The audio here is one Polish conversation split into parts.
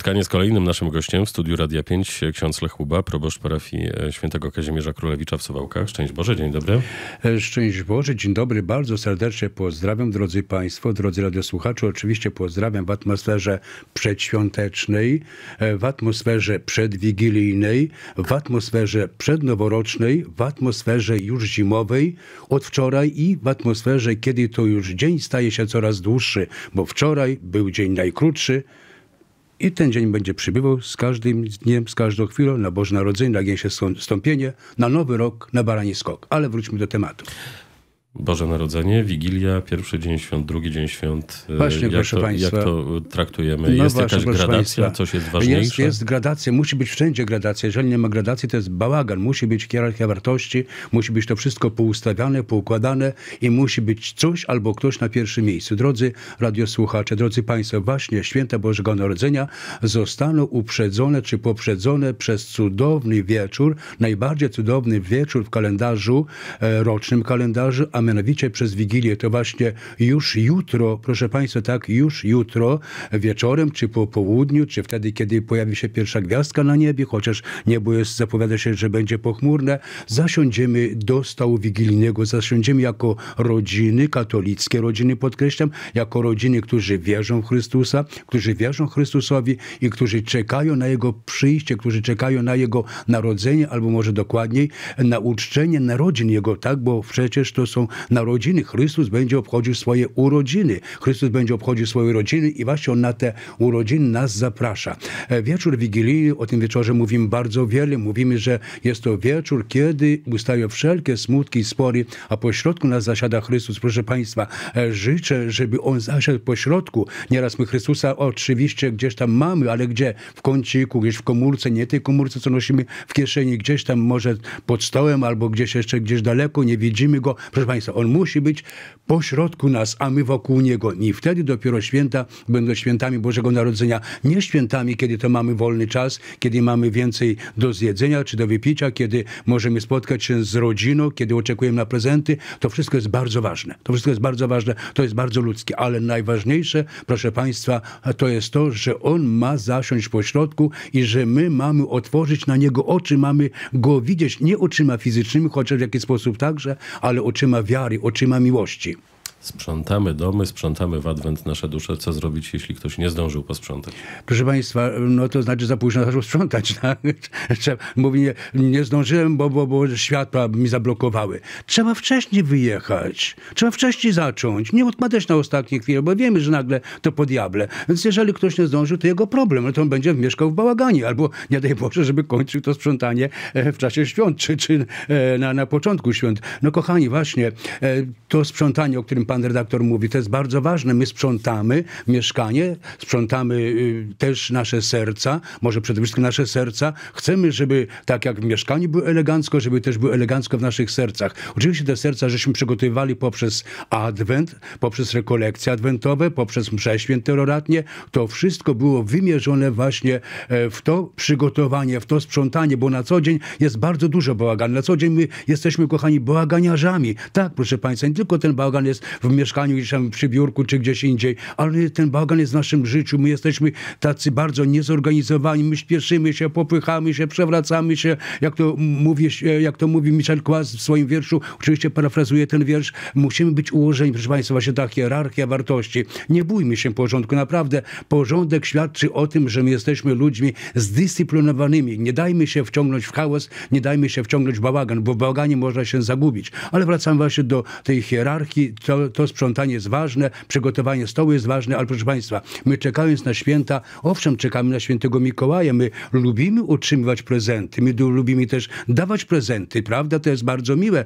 spotkanie z kolejnym naszym gościem w studiu Radia 5, ksiądz Lech Huba, proboszcz parafii e, świętego Kazimierza Królewicza w Suwałkach. Szczęść Boże, dzień dobry. E, szczęść Boże, dzień dobry. Bardzo serdecznie pozdrawiam, drodzy Państwo, drodzy radiosłuchacze. Oczywiście pozdrawiam w atmosferze przedświątecznej, e, w atmosferze przedwigilijnej, w atmosferze przednoworocznej, w atmosferze już zimowej od wczoraj i w atmosferze, kiedy to już dzień staje się coraz dłuższy, bo wczoraj był dzień najkrótszy, i ten dzień będzie przybywał z każdym dniem, z każdą chwilą, na Boże Narodzenie, na Gęsie Stąpienie, na Nowy Rok, na baranie Skok. Ale wróćmy do tematu. Boże Narodzenie, Wigilia, pierwszy dzień świąt, drugi dzień świąt. E, właśnie, jak proszę to, Państwa. Jak to e, traktujemy? No jest właśnie, jakaś gradacja? Państwa. Coś jest ważniejsze? Jest, jest gradacja, musi być wszędzie gradacja. Jeżeli nie ma gradacji, to jest bałagan. Musi być hierarchia wartości, musi być to wszystko poustawiane, poukładane i musi być coś albo ktoś na pierwszym miejscu. Drodzy radiosłuchacze, drodzy Państwo, właśnie święta Bożego Narodzenia zostaną uprzedzone czy poprzedzone przez cudowny wieczór, najbardziej cudowny wieczór w kalendarzu, e, rocznym kalendarzu, a a mianowicie przez Wigilię. To właśnie już jutro, proszę Państwa, tak, już jutro wieczorem, czy po południu, czy wtedy, kiedy pojawi się pierwsza gwiazdka na niebie, chociaż niebo jest, zapowiada się, że będzie pochmurne, zasiądziemy do stołu wigilijnego, zasiądziemy jako rodziny, katolickie rodziny, podkreślam, jako rodziny, którzy wierzą w Chrystusa, którzy wierzą Chrystusowi i którzy czekają na Jego przyjście, którzy czekają na Jego narodzenie, albo może dokładniej na uczczenie narodzin Jego, tak, bo przecież to są narodziny. Chrystus będzie obchodził swoje urodziny. Chrystus będzie obchodził swoje urodziny i właśnie On na te urodziny nas zaprasza. E, wieczór Wigilii, o tym wieczorze mówimy bardzo wiele. Mówimy, że jest to wieczór, kiedy ustają wszelkie smutki i spory, a pośrodku nas zasiada Chrystus. Proszę Państwa, e, życzę, żeby On zasiadł pośrodku. Nieraz my Chrystusa oczywiście gdzieś tam mamy, ale gdzie? W kąciku, gdzieś w komórce, nie tej komórce, co nosimy w kieszeni, gdzieś tam może pod stołem albo gdzieś jeszcze gdzieś daleko, nie widzimy Go. Proszę Państwa, Państwa. On musi być pośrodku nas, a my wokół Niego. I wtedy dopiero święta będą świętami Bożego Narodzenia. Nie świętami, kiedy to mamy wolny czas, kiedy mamy więcej do zjedzenia czy do wypicia, kiedy możemy spotkać się z rodziną, kiedy oczekujemy na prezenty. To wszystko jest bardzo ważne. To wszystko jest bardzo ważne, to jest bardzo ludzkie. Ale najważniejsze, proszę Państwa, to jest to, że On ma zasiąść pośrodku i że my mamy otworzyć na Niego oczy, mamy Go widzieć nie oczyma fizycznymi, chociaż w jakiś sposób także, ale oczyma wiary, oczyma miłości. Sprzątamy domy, sprzątamy w adwent nasze dusze. Co zrobić, jeśli ktoś nie zdążył posprzątać? Proszę Państwa, no to znaczy za późno zaczął sprzątać. Tak? Mówi, nie, nie zdążyłem, bo, bo, bo światła mi zablokowały. Trzeba wcześniej wyjechać. Trzeba wcześniej zacząć. Nie odpadać na ostatnie chwile, bo wiemy, że nagle to po diable. Więc jeżeli ktoś nie zdążył, to jego problem. No to on będzie mieszkał w bałaganie. Albo nie daj Boże, żeby kończył to sprzątanie e, w czasie świąt, czy, czy e, na, na początku świąt. No kochani, właśnie e, to sprzątanie, o którym pan redaktor mówi, to jest bardzo ważne. My sprzątamy mieszkanie, sprzątamy y, też nasze serca, może przede wszystkim nasze serca. Chcemy, żeby tak jak w mieszkaniu było elegancko, żeby też było elegancko w naszych sercach. Oczywiście te serca żeśmy przygotowywali poprzez adwent, poprzez rekolekcje adwentowe, poprzez msze Roratnie, To wszystko było wymierzone właśnie e, w to przygotowanie, w to sprzątanie, bo na co dzień jest bardzo dużo bałaganu. Na co dzień my jesteśmy, kochani, bałaganiarzami. Tak, proszę Państwa, nie tylko ten bałagan jest w mieszkaniu gdzieś tam przy biurku czy gdzieś indziej, ale ten bałagan jest w naszym życiu. My jesteśmy tacy bardzo niezorganizowani, my śpieszymy się, popychamy się, przewracamy się, jak to mówi, jak to mówi Michel Kłas w swoim wierszu, oczywiście parafrazuje ten wiersz, musimy być ułożeni, proszę Państwa, właśnie ta hierarchia wartości. Nie bójmy się porządku, naprawdę porządek świadczy o tym, że my jesteśmy ludźmi zdyscyplinowanymi. Nie dajmy się wciągnąć w chaos, nie dajmy się wciągnąć w bałagan, bo w bałaganie można się zagubić. Ale wracam właśnie do tej hierarchii, to, to sprzątanie jest ważne, przygotowanie stołu jest ważne, ale proszę Państwa, my czekając na święta, owszem, czekamy na świętego Mikołaja, my lubimy utrzymywać prezenty, my lubimy też dawać prezenty, prawda? To jest bardzo miłe.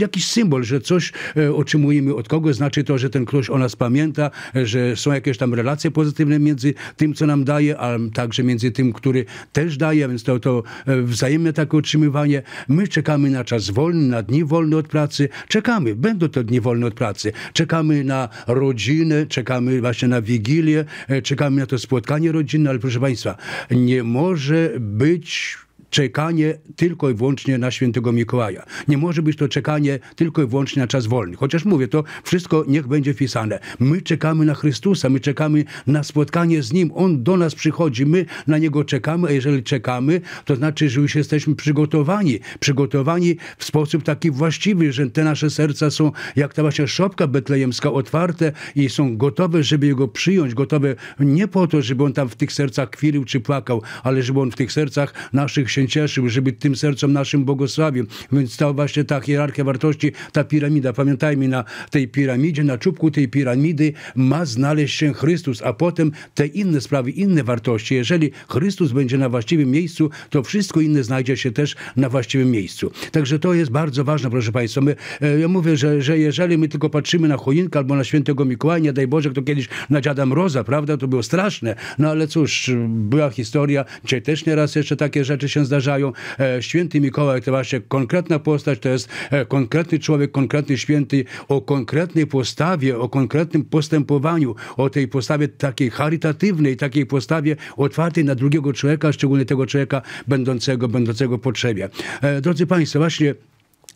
Jakiś symbol, że coś e, otrzymujemy od kogo? znaczy to, że ten ktoś o nas pamięta, że są jakieś tam relacje pozytywne między tym, co nam daje, a także między tym, który też daje, więc to, to e, wzajemne takie utrzymywanie. My czekamy na czas wolny, na dni wolne od pracy. Czekamy, będą to dni wolne od pracy, Czekamy na rodzinę, czekamy właśnie na Wigilię, e, czekamy na to spotkanie rodzinne, ale proszę Państwa, nie może być czekanie tylko i wyłącznie na świętego Mikołaja. Nie może być to czekanie tylko i wyłącznie na czas wolny. Chociaż mówię, to wszystko niech będzie wpisane. My czekamy na Chrystusa, my czekamy na spotkanie z Nim. On do nas przychodzi, my na Niego czekamy, a jeżeli czekamy, to znaczy, że już jesteśmy przygotowani. Przygotowani w sposób taki właściwy, że te nasze serca są jak ta właśnie szopka betlejemska otwarte i są gotowe, żeby Jego przyjąć, gotowe nie po to, żeby On tam w tych sercach kwilił czy płakał, ale żeby On w tych sercach naszych się się cieszył, żeby tym sercom naszym błogosławił. Więc ta właśnie ta hierarchia wartości, ta piramida, pamiętajmy, na tej piramidzie, na czubku tej piramidy ma znaleźć się Chrystus, a potem te inne sprawy, inne wartości. Jeżeli Chrystus będzie na właściwym miejscu, to wszystko inne znajdzie się też na właściwym miejscu. Także to jest bardzo ważne, proszę Państwa. My, e, ja mówię, że, że jeżeli my tylko patrzymy na choinkę albo na świętego Mikołaja, daj Boże, kto kiedyś na dziada Mroza, prawda, to było straszne. No ale cóż, była historia, dzisiaj też nieraz jeszcze takie rzeczy się zdarzają zdarzają. E, święty Mikołaj to właśnie konkretna postać, to jest e, konkretny człowiek, konkretny święty o konkretnej postawie, o konkretnym postępowaniu, o tej postawie takiej charytatywnej, takiej postawie otwartej na drugiego człowieka, szczególnie tego człowieka będącego, będącego potrzebie. E, drodzy Państwo, właśnie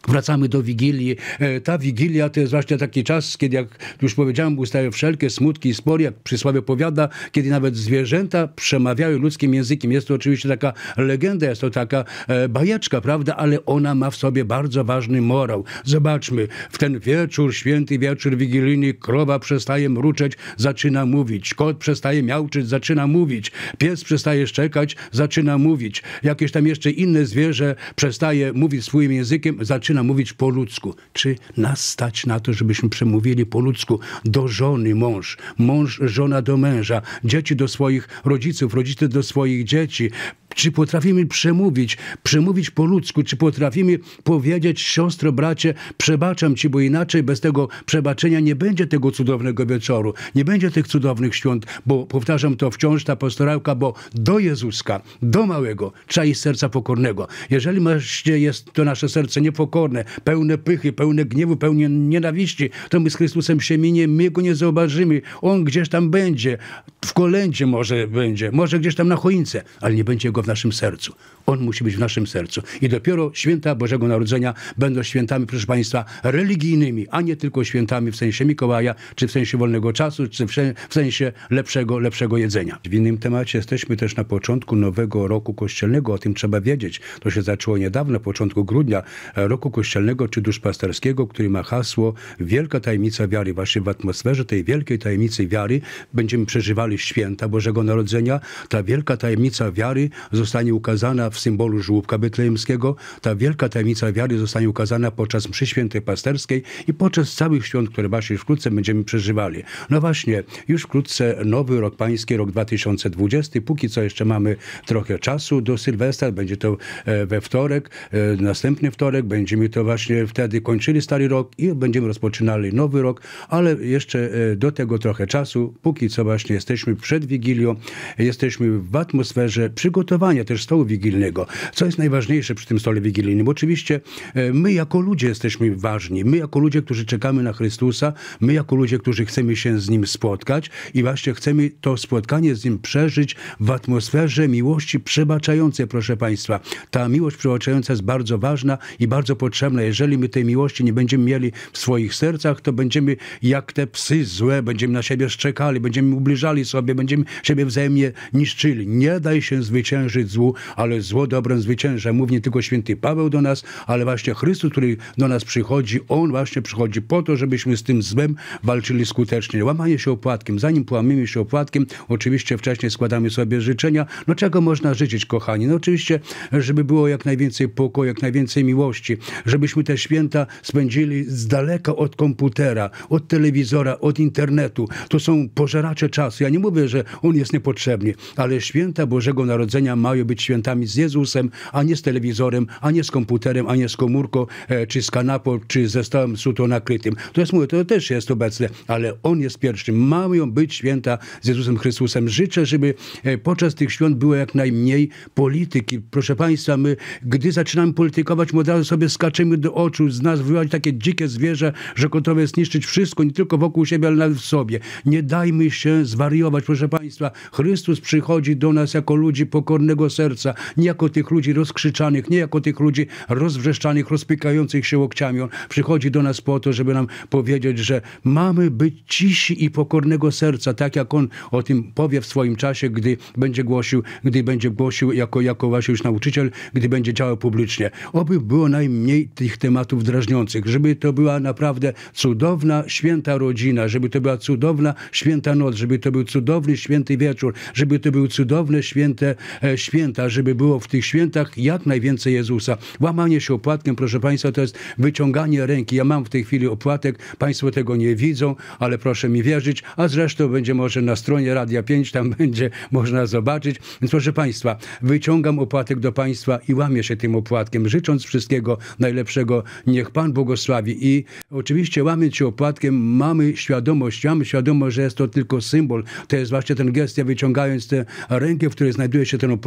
Wracamy do Wigilii. E, ta Wigilia to jest właśnie taki czas, kiedy, jak już powiedziałem, ustają wszelkie smutki i spory, jak przysłowie powiada, kiedy nawet zwierzęta przemawiają ludzkim językiem. Jest to oczywiście taka legenda, jest to taka e, bajeczka, prawda, ale ona ma w sobie bardzo ważny morał. Zobaczmy, w ten wieczór, święty wieczór wigilijny, krowa przestaje mruczeć, zaczyna mówić. Kot przestaje miauczyć, zaczyna mówić. Pies przestaje szczekać, zaczyna mówić. Jakieś tam jeszcze inne zwierzę przestaje mówić swoim językiem, zaczyna zaczyna mówić po ludzku. Czy nas stać na to, żebyśmy przemówili po ludzku do żony mąż, mąż żona do męża, dzieci do swoich rodziców, rodzice do swoich dzieci, czy potrafimy przemówić, przemówić po ludzku? Czy potrafimy powiedzieć, siostro, bracie, przebaczam ci, bo inaczej bez tego przebaczenia nie będzie tego cudownego wieczoru, nie będzie tych cudownych świąt, bo powtarzam to wciąż, ta pastorałka, bo do Jezuska, do małego, trzeba iść serca pokornego. Jeżeli masz jest to nasze serce niepokorne, pełne pychy, pełne gniewu, pełne nienawiści, to my z Chrystusem się minie, my go nie zauważymy, on gdzieś tam będzie, w kolędzie może będzie, może gdzieś tam na choince, ale nie będzie go w naszym sercu. On musi być w naszym sercu. I dopiero święta Bożego Narodzenia będą świętami, proszę Państwa, religijnymi, a nie tylko świętami w sensie Mikołaja, czy w sensie wolnego czasu, czy w sensie lepszego, lepszego jedzenia. W innym temacie jesteśmy też na początku nowego roku kościelnego, o tym trzeba wiedzieć. To się zaczęło niedawno, początku grudnia, e, roku kościelnego czy duszpasterskiego, który ma hasło Wielka Tajemnica Wiary. Właśnie w atmosferze tej wielkiej tajemnicy wiary będziemy przeżywali święta Bożego Narodzenia. Ta wielka tajemnica wiary zostanie ukazana w symbolu żółbka betlejemskiego. Ta wielka tajemnica wiary zostanie ukazana podczas mszy świętej pasterskiej i podczas całych świąt, które właśnie wkrótce będziemy przeżywali. No właśnie, już wkrótce nowy rok pański, rok 2020. Póki co jeszcze mamy trochę czasu do Sylwestra. Będzie to e, we wtorek, e, następny wtorek. Będziemy to właśnie wtedy kończyli stary rok i będziemy rozpoczynali nowy rok, ale jeszcze e, do tego trochę czasu. Póki co właśnie jesteśmy przed Wigilią, jesteśmy w atmosferze przygotowania funkcjonowania też stołu wigilijnego. Co jest najważniejsze przy tym stole wigilijnym? Oczywiście e, my jako ludzie jesteśmy ważni. My jako ludzie, którzy czekamy na Chrystusa, my jako ludzie, którzy chcemy się z Nim spotkać i właśnie chcemy to spotkanie z Nim przeżyć w atmosferze miłości przebaczającej, proszę Państwa. Ta miłość przebaczająca jest bardzo ważna i bardzo potrzebna. Jeżeli my tej miłości nie będziemy mieli w swoich sercach, to będziemy jak te psy złe, będziemy na siebie szczekali, będziemy ubliżali sobie, będziemy siebie wzajemnie niszczyli. Nie daj się zwyciężyć złu, ale zło dobrem zwycięża. Mówi nie tylko święty Paweł do nas, ale właśnie Chrystus, który do nas przychodzi, On właśnie przychodzi po to, żebyśmy z tym złem walczyli skutecznie. Łamanie się opłatkiem. Zanim połamiemy się opłatkiem, oczywiście wcześniej składamy sobie życzenia. No czego można życzyć, kochani? No oczywiście, żeby było jak najwięcej pokoju, jak najwięcej miłości. Żebyśmy te święta spędzili z daleka od komputera, od telewizora, od internetu. To są pożeracze czasu. Ja nie mówię, że on jest niepotrzebny, ale święta Bożego Narodzenia mają być świętami z Jezusem, a nie z telewizorem, a nie z komputerem, a nie z komórką, e, czy z kanapą, czy ze stołem suto nakrytym. To jest mówię, to też jest obecne, ale On jest pierwszy. Mają być święta z Jezusem Chrystusem. Życzę, żeby e, podczas tych świąt było jak najmniej polityki. Proszę Państwa, my, gdy zaczynamy politykować, my od razu sobie skaczymy do oczu, z nas wywołać takie dzikie zwierzę, że gotowe jest niszczyć wszystko, nie tylko wokół siebie, ale nawet w sobie. Nie dajmy się zwariować, proszę Państwa. Chrystus przychodzi do nas jako ludzi pokornych, ogromnego serca, nie jako tych ludzi rozkrzyczanych, nie jako tych ludzi rozwrzeszczanych, rozpykających się łokciami. On przychodzi do nas po to, żeby nam powiedzieć, że mamy być cisi i pokornego serca, tak jak on o tym powie w swoim czasie, gdy będzie głosił, gdy będzie głosił jako, jako właśnie już nauczyciel, gdy będzie działał publicznie. Oby było najmniej tych tematów drażniących, żeby to była naprawdę cudowna, święta rodzina, żeby to była cudowna, święta noc, żeby to był cudowny, święty wieczór, żeby to były cudowne, święte, e, święta, żeby było w tych świętach jak najwięcej Jezusa. Łamanie się opłatkiem, proszę Państwa, to jest wyciąganie ręki. Ja mam w tej chwili opłatek, Państwo tego nie widzą, ale proszę mi wierzyć, a zresztą będzie może na stronie Radia 5, tam będzie można zobaczyć. Więc proszę Państwa, wyciągam opłatek do Państwa i łamię się tym opłatkiem, życząc wszystkiego najlepszego. Niech Pan błogosławi. I oczywiście łamiąc się opłatkiem mamy świadomość, mamy świadomość, że jest to tylko symbol. To jest właśnie ten gest, ja wyciągając tę rękę, w której znajduje się ten opłatek,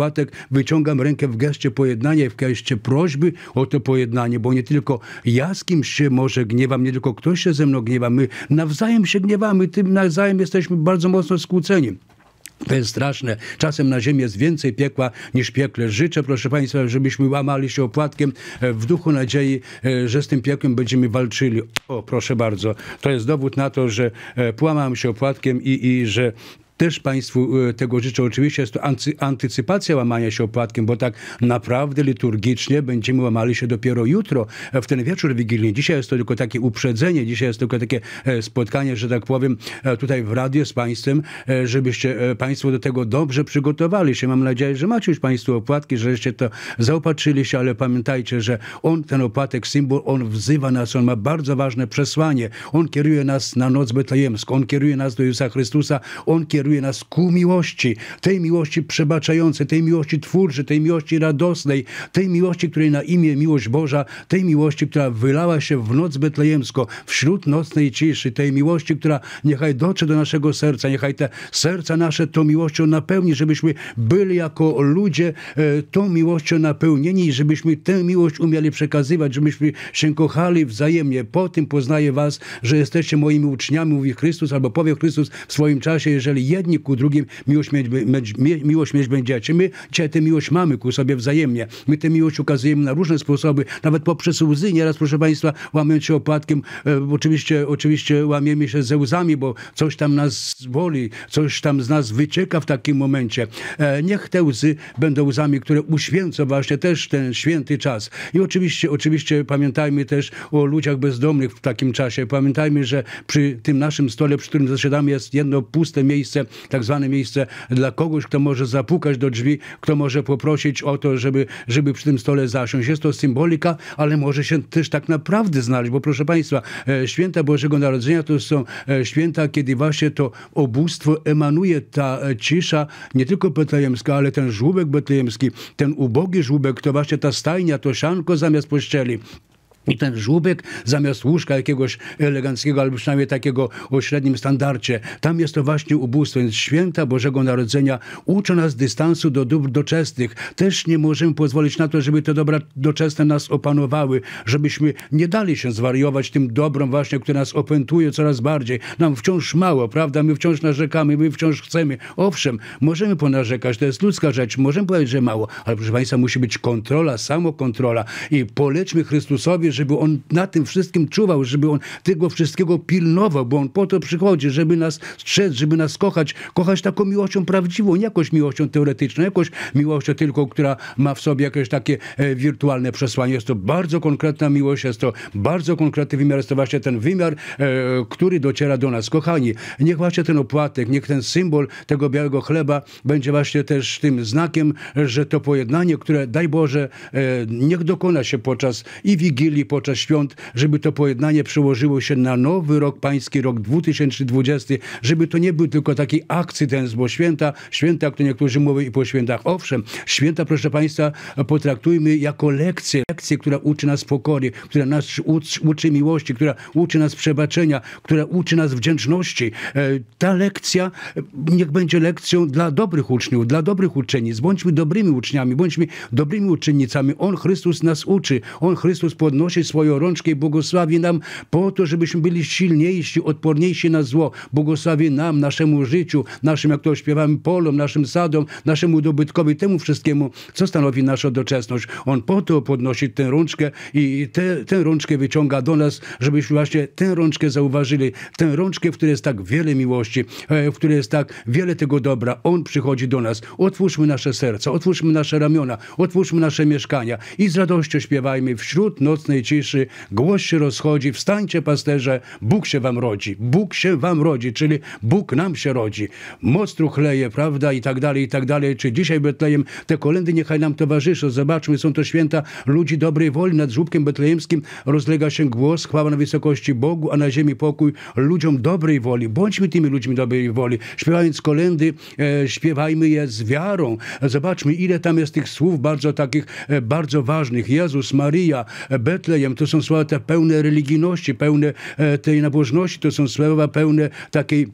wyciągam rękę w geście pojednania i w geście prośby o to pojednanie, bo nie tylko ja z kimś się może gniewam, nie tylko ktoś się ze mną gniewa, my nawzajem się gniewamy, tym nawzajem jesteśmy bardzo mocno skłóceni. To jest straszne. Czasem na ziemi jest więcej piekła niż piekle. Życzę, proszę Państwa, żebyśmy łamali się opłatkiem e, w duchu nadziei, e, że z tym piekłem będziemy walczyli. O, proszę bardzo. To jest dowód na to, że e, płamam się opłatkiem i, i że też Państwu e, tego życzę. Oczywiście jest to antycypacja łamania się opłatkiem, bo tak naprawdę liturgicznie będziemy łamali się dopiero jutro, e, w ten wieczór wigilijny. Dzisiaj jest to tylko takie uprzedzenie, dzisiaj jest tylko takie e, spotkanie, że tak powiem, tutaj w radiu z Państwem, żebyście Państwo do tego dobrze przygotowali się. Mam nadzieję, że macie już Państwo opłatki, żeście to zaopatrzyliście, ale pamiętajcie, że on, ten opłatek, symbol, on wzywa nas, on ma bardzo ważne przesłanie. On kieruje nas na noc betlejemską, on kieruje nas do Jezusa Chrystusa, on kieruje kieruje nas ku miłości, tej miłości przebaczającej, tej miłości twórczej, tej miłości radosnej, tej miłości, której na imię miłość Boża, tej miłości, która wylała się w noc betlejemską, wśród nocnej ciszy, tej miłości, która niechaj dotrze do naszego serca, niechaj te serca nasze tą miłością napełni, żebyśmy byli jako ludzie e, tą miłością napełnieni i żebyśmy tę miłość umieli przekazywać, żebyśmy się kochali wzajemnie. Po tym poznaję was, że jesteście moimi uczniami, mówi Chrystus, albo powie Chrystus w swoim czasie, jeżeli je jedni ku drugim miłość mieć, miłość mieć będziecie. My dzisiaj tę miłość mamy ku sobie wzajemnie. My tę miłość ukazujemy na różne sposoby, nawet poprzez łzy. Nieraz, proszę Państwa, łamiąc się opłatkiem, e, oczywiście, oczywiście łamiemy się ze łzami, bo coś tam nas boli, coś tam z nas wycieka w takim momencie. E, niech te łzy będą łzami, które uświęcą właśnie też ten święty czas. I oczywiście, oczywiście pamiętajmy też o ludziach bezdomnych w takim czasie. Pamiętajmy, że przy tym naszym stole, przy którym zasiadamy, jest jedno puste miejsce tak zwane miejsce dla kogoś, kto może zapukać do drzwi, kto może poprosić o to, żeby, żeby przy tym stole zasiąść. Jest to symbolika, ale może się też tak naprawdę znaleźć, bo proszę Państwa, e, święta Bożego Narodzenia to są e, święta, kiedy właśnie to ubóstwo emanuje ta e, cisza, nie tylko betlejemska, ale ten żłóbek betlejemski, ten ubogi żłóbek, to właśnie ta stajnia, to sianko zamiast pościeli. I ten żłóbek zamiast łóżka jakiegoś eleganckiego, albo przynajmniej takiego o średnim standardzie, tam jest to właśnie ubóstwo. Więc święta Bożego Narodzenia uczą nas dystansu do dóbr doczesnych. Też nie możemy pozwolić na to, żeby te dobra doczesne nas opanowały, żebyśmy nie dali się zwariować tym dobrom właśnie, które nas opętuje coraz bardziej. Nam wciąż mało, prawda? My wciąż narzekamy, my wciąż chcemy. Owszem, możemy ponarzekać, to jest ludzka rzecz, możemy powiedzieć, że mało, ale proszę Państwa, musi być kontrola, samokontrola i polećmy Chrystusowi, żeby on na tym wszystkim czuwał, żeby on tego wszystkiego pilnował, bo on po to przychodzi, żeby nas strzec, żeby nas kochać. Kochać taką miłością prawdziwą, nie jakąś miłością teoretyczną, jakąś miłością tylko, która ma w sobie jakieś takie e, wirtualne przesłanie. Jest to bardzo konkretna miłość, jest to bardzo konkretny wymiar, jest to właśnie ten wymiar, e, który dociera do nas. Kochani, niech właśnie ten opłatek, niech ten symbol tego białego chleba będzie właśnie też tym znakiem, że to pojednanie, które daj Boże, e, niech dokona się podczas i Wigilii, podczas świąt, żeby to pojednanie przełożyło się na nowy rok pański, rok 2020, żeby to nie był tylko taki akcydens, bo święta, święta, jak to niektórzy mówią i po świętach, owszem, święta, proszę Państwa, potraktujmy jako lekcję, lekcję, która uczy nas pokory, która nas uczy, uczy miłości, która uczy nas przebaczenia, która uczy nas wdzięczności. E, ta lekcja e, niech będzie lekcją dla dobrych uczniów, dla dobrych uczennic. Bądźmy dobrymi uczniami, bądźmy dobrymi uczennicami. On, Chrystus, nas uczy. On, Chrystus, podnosi przynosi swoją rączkę i błogosławi nam po to, żebyśmy byli silniejsi, odporniejsi na zło. Błogosławi nam, naszemu życiu, naszym, jak to śpiewamy, polom, naszym sadom, naszemu dobytkowi, temu wszystkiemu, co stanowi nasza doczesność. On po to podnosi tę rączkę i te, tę rączkę wyciąga do nas, żebyśmy właśnie tę rączkę zauważyli, tę rączkę, w której jest tak wiele miłości, e, w której jest tak wiele tego dobra. On przychodzi do nas. Otwórzmy nasze serca, otwórzmy nasze ramiona, otwórzmy nasze mieszkania i z radością śpiewajmy wśród nocnej świętej ciszy, głos się rozchodzi, wstańcie pasterze, Bóg się wam rodzi, Bóg się wam rodzi, czyli Bóg nam się rodzi. Moc truchleje, prawda, i tak dalej, i tak dalej. Czy dzisiaj Betlejem te kolendy niechaj nam towarzyszą. Zobaczmy, są to święta ludzi dobrej woli. Nad żłóbkiem betlejemskim rozlega się głos, chwała na wysokości Bogu, a na ziemi pokój ludziom dobrej woli. Bądźmy tymi ludźmi dobrej woli. Śpiewając kolendy, e, śpiewajmy je z wiarą. Zobaczmy, ile tam jest tych słów bardzo takich, e, bardzo ważnych. Jezus, Maria, Betlejem, to są słowa te pełne religijności, pełne e, tej nabożności, to są słowa pełne takiej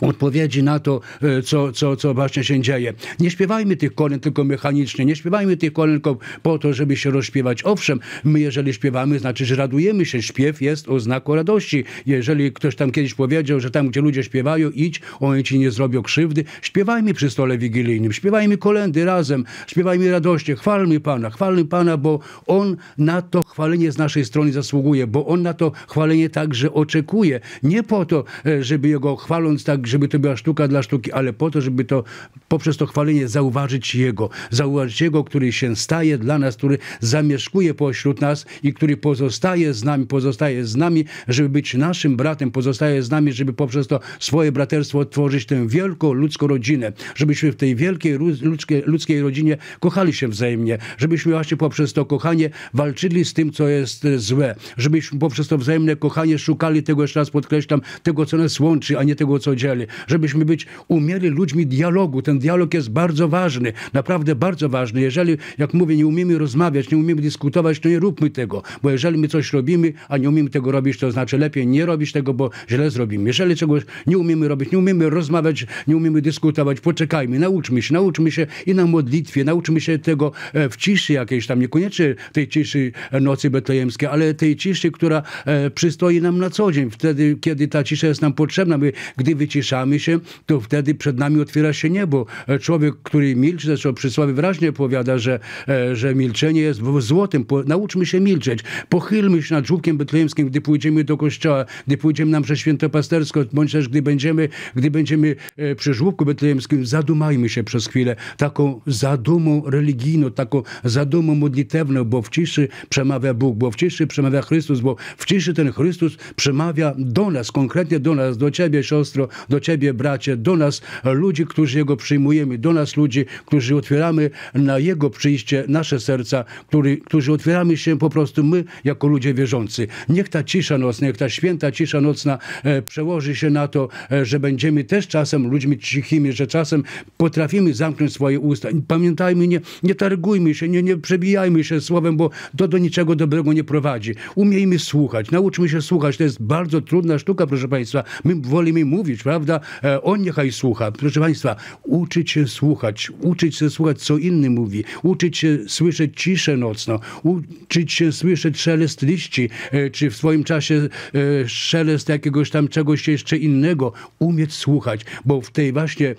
odpowiedzi na to, e, co, co, co właśnie się dzieje. Nie śpiewajmy tych kolęd tylko mechanicznie, nie śpiewajmy tych kolęd po to, żeby się rozśpiewać. Owszem, my jeżeli śpiewamy, znaczy, że radujemy się. Śpiew jest oznaką radości. Jeżeli ktoś tam kiedyś powiedział, że tam, gdzie ludzie śpiewają, idź, oni ci nie zrobią krzywdy, śpiewajmy przy stole wigilijnym, śpiewajmy kolendy razem, śpiewajmy radośnie, chwalmy Pana, chwalmy Pana, bo On na to chwalenie z naszej strony zasługuje, bo On na to chwalenie także oczekuje. Nie po to, e, żeby Jego chwaląc tak żeby to była sztuka dla sztuki, ale po to, żeby to poprzez to chwalenie zauważyć Jego, zauważyć Jego, który się staje dla nas, który zamieszkuje pośród nas i który pozostaje z nami, pozostaje z nami, żeby być naszym bratem, pozostaje z nami, żeby poprzez to swoje braterstwo tworzyć tę wielką ludzką rodzinę, żebyśmy w tej wielkiej ludzkiej, ludzkiej rodzinie kochali się wzajemnie, żebyśmy właśnie poprzez to kochanie walczyli z tym, co jest złe, żebyśmy poprzez to wzajemne kochanie szukali tego, jeszcze raz podkreślam, tego, co nas łączy, a nie tego, co dzieli naturalny, żebyśmy być umieli ludźmi dialogu. Ten dialog jest bardzo ważny, naprawdę bardzo ważny. Jeżeli, jak mówię, nie umiemy rozmawiać, nie umiemy dyskutować, to nie róbmy tego, bo jeżeli my coś robimy, a nie umiemy tego robić, to znaczy lepiej nie robić tego, bo źle zrobimy. Jeżeli czegoś nie umiemy robić, nie umiemy rozmawiać, nie umiemy dyskutować, poczekajmy, nauczmy się, nauczmy się i na modlitwie, nauczmy się tego e, w ciszy jakiejś tam, niekoniecznie tej ciszy e, nocy betlejemskiej, ale tej ciszy, która e, przystoi nam na co dzień, wtedy, kiedy ta cisza jest nam potrzebna. My, gdy wyciszamy, mieszamy się, to wtedy przed nami otwiera się niebo. E, człowiek, który milczy, zresztą znaczy, przysłowie wyraźnie powiada, że, e, że milczenie jest złotem. Nauczmy się milczeć. Pochylmy się nad żółkiem betlejemskim, gdy pójdziemy do kościoła, gdy pójdziemy na mszę świętopasterską, bądź też gdy będziemy, gdy będziemy e, przy żółku betlejemskim, zadumajmy się przez chwilę taką zadumą religijną, taką zadumą modlitewną, bo w ciszy przemawia Bóg, bo w ciszy przemawia Chrystus, bo w ciszy ten Chrystus przemawia do nas, konkretnie do nas, do ciebie siostro, do Ciebie, bracie, do nas ludzi, którzy Jego przyjmujemy, do nas ludzi, którzy otwieramy na Jego przyjście nasze serca, który, którzy otwieramy się po prostu my, jako ludzie wierzący. Niech ta cisza nocna, niech ta święta cisza nocna e, przełoży się na to, e, że będziemy też czasem ludźmi cichymi, że czasem potrafimy zamknąć swoje usta. Pamiętajmy, nie, nie targujmy się, nie, nie przebijajmy się słowem, bo to do niczego dobrego nie prowadzi. Umiejmy słuchać, nauczmy się słuchać. To jest bardzo trudna sztuka, proszę Państwa. My wolimy mówić, prawda? prawda, e, on niechaj słucha. Proszę Państwa, uczyć się słuchać, uczyć się słuchać, co inny mówi, uczyć się słyszeć ciszę nocną, uczyć się słyszeć szelest liści, e, czy w swoim czasie e, szelest jakiegoś tam czegoś jeszcze innego, umieć słuchać, bo w tej właśnie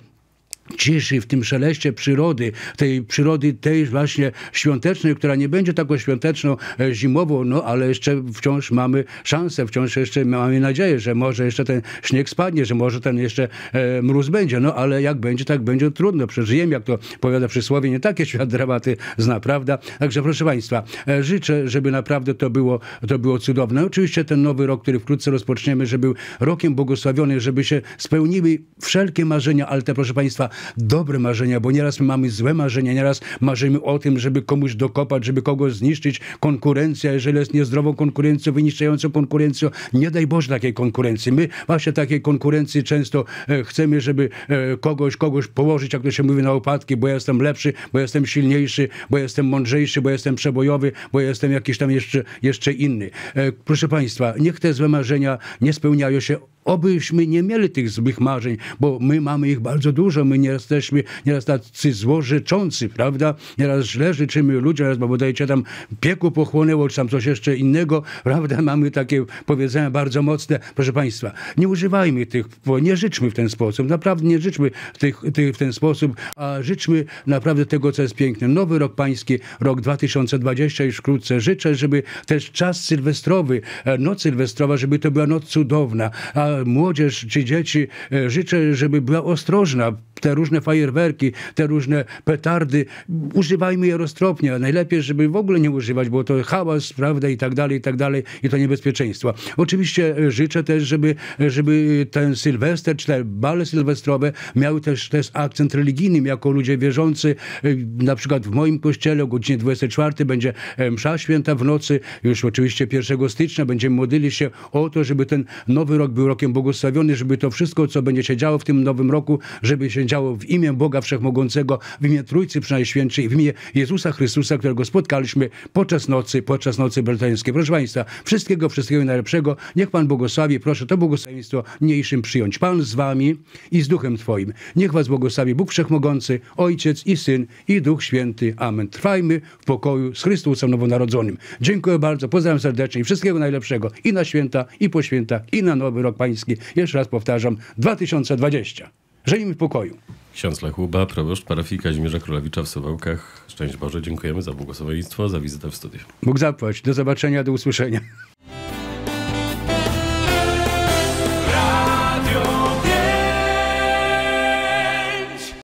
ciszy, w tym szeleście przyrody, tej przyrody tej właśnie świątecznej, która nie będzie taką świąteczną e, zimową, no ale jeszcze wciąż mamy szansę, wciąż jeszcze mamy nadzieję, że może jeszcze ten śnieg spadnie, że może ten jeszcze e, mróz będzie, no ale jak będzie, tak będzie trudno, przeżyjemy, jak to powiada przysłowie, nie takie świat dramaty zna, prawda? Także proszę Państwa, e, życzę, żeby naprawdę to było, to było cudowne. Oczywiście ten nowy rok, który wkrótce rozpoczniemy, żeby był rokiem błogosławionym, żeby się spełniły wszelkie marzenia, ale te proszę Państwa, dobre marzenia, bo nieraz my mamy złe marzenia, nieraz marzymy o tym, żeby komuś dokopać, żeby kogoś zniszczyć. Konkurencja, jeżeli jest niezdrową konkurencją, wyniszczającą konkurencją, nie daj Boże takiej konkurencji. My właśnie takiej konkurencji często e, chcemy, żeby e, kogoś, kogoś położyć, jak to się mówi, na opadki, bo ja jestem lepszy, bo jestem silniejszy, bo jestem mądrzejszy, bo jestem przebojowy, bo jestem jakiś tam jeszcze, jeszcze inny. E, proszę Państwa, niech te złe marzenia nie spełniają się Obyśmy nie mieli tych złych marzeń, bo my mamy ich bardzo dużo, my nie jesteśmy nieraz tacy złożyczący, prawda? Nieraz źle życzymy ludziom, raz, bo bodajcie tam pieku pochłonęło, czy tam coś jeszcze innego, prawda? Mamy takie powiedzenia bardzo mocne. Proszę Państwa, nie używajmy tych, bo nie życzmy w ten sposób, naprawdę nie życzmy tych, tych w ten sposób, a życzmy naprawdę tego, co jest piękne. Nowy rok Pański, rok 2020 już wkrótce. Życzę, żeby też czas sylwestrowy, e, noc sylwestrowa, żeby to była noc cudowna, a młodzież czy dzieci e, życzę, żeby była ostrożna te różne fajerwerki, te różne petardy, używajmy je roztropnie, a najlepiej, żeby w ogóle nie używać, bo to hałas, prawda, i tak dalej, i tak dalej, i to niebezpieczeństwa. Oczywiście e, życzę też, żeby, e, żeby ten sylwester, czy te bale sylwestrowe miały też, też akcent religijny, jako ludzie wierzący, e, na przykład w moim kościele o godzinie 24 będzie msza święta w nocy, już oczywiście 1 stycznia będziemy modlili się o to, żeby ten nowy rok był rokiem błogosławiony, żeby to wszystko, co będzie się działo w tym nowym roku, żeby się działo w imię Boga Wszechmogącego, w imię Trójcy Przynajświętszej, w imię Jezusa Chrystusa, którego spotkaliśmy podczas nocy, podczas nocy bertańskiej. Proszę Państwa, wszystkiego, wszystkiego najlepszego. Niech Pan błogosławi. Proszę to błogosławieństwo mniejszym przyjąć. Pan z Wami i z Duchem Twoim. Niech Was błogosławi Bóg Wszechmogący, Ojciec i Syn i Duch Święty. Amen. Trwajmy w pokoju z Chrystusem Nowonarodzonym. Dziękuję bardzo, pozdrawiam serdecznie i wszystkiego najlepszego i na święta, i po święta, i na Nowy Rok Pański. Jeszcze raz powtarzam, 2020. Żyjmy w pokoju. Ksiądz Lechuba, proboszcz parafii Kazimierza Królewicza w Suwałkach. Szczęść Boże, dziękujemy za błogosławieństwo, za wizytę w studiu. Bóg zapłać. Do zobaczenia, do usłyszenia.